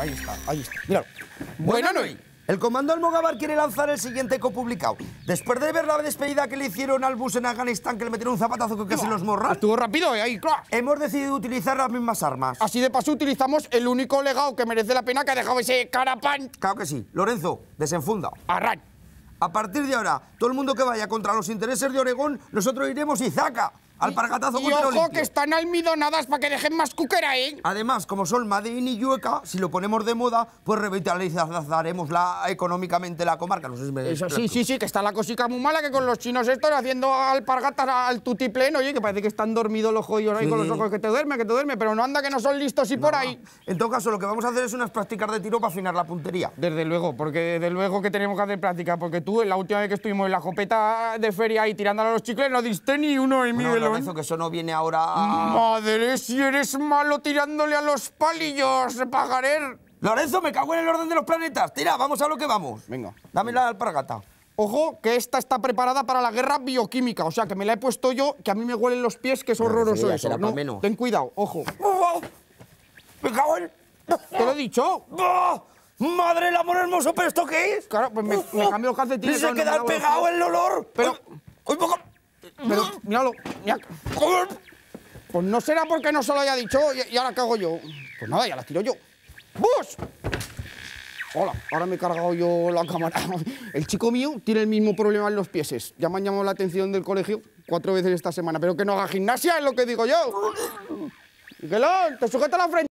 ahí está, ahí está. Míralo. Buena El comando Almogavar quiere lanzar el siguiente copublicado. Después de ver la despedida que le hicieron al bus en Afganistán, que le metieron un zapatazo que casi los morra. Estuvo rápido, ¿eh? ahí, claro. Hemos decidido utilizar las mismas armas. Así de paso utilizamos el único legado que merece la pena que ha dejado ese carapán. Claro que sí. Lorenzo, desenfunda. Arran. A partir de ahora, todo el mundo que vaya contra los intereses de Oregón, nosotros iremos y zaca. Alpargatazo y, y ojo que están almidonadas para que dejen más cuquera, ¿eh? Además, como son madre y yueca, si lo ponemos de moda, pues revitalizaremos la, económicamente la comarca. sí, sí, sí, que está la cosica muy mala que con los chinos estos haciendo alpargatas al tutiplén, oye, que parece que están dormidos los jodidos ahí con los ojos que te duerme, que te duerme, pero no anda que no son listos y por ahí. En todo caso, lo que vamos a hacer es unas prácticas de tiro para afinar la puntería. Desde luego, porque desde luego que tenemos que hacer práctica, porque tú, la última vez que estuvimos en la jopeta de feria ahí tirándole a los chicles, no diste ni uno en bueno, mí Lorenzo, que eso no viene ahora Madre, si eres malo tirándole a los palillos, pagaré. Lorenzo, me cago en el orden de los planetas. Tira, vamos a lo que vamos. Venga. Dame la alpargata. Ojo, que esta está preparada para la guerra bioquímica. O sea, que me la he puesto yo, que a mí me huelen los pies, que es horroroso eso. ¿no? Menos. Ten cuidado, ojo. ¡Me cago en...! ¿Te lo he dicho? ¡Ah! ¡Madre el amor hermoso! ¿Pero esto qué es? Claro, pues me, cambió cambio los calcetines. Y se quedado pegado el olor! Pero... hoy poco... Pero, míralo, Pues no será porque no se lo haya dicho y, ahora cago yo. Pues nada, ya la tiro yo. ¡Bus! Hola, ahora me he cargado yo la cámara. El chico mío tiene el mismo problema en los pieses. Ya me han llamado la atención del colegio cuatro veces esta semana, pero que no haga gimnasia es lo que digo yo. Miguelón, te sujeta la frente.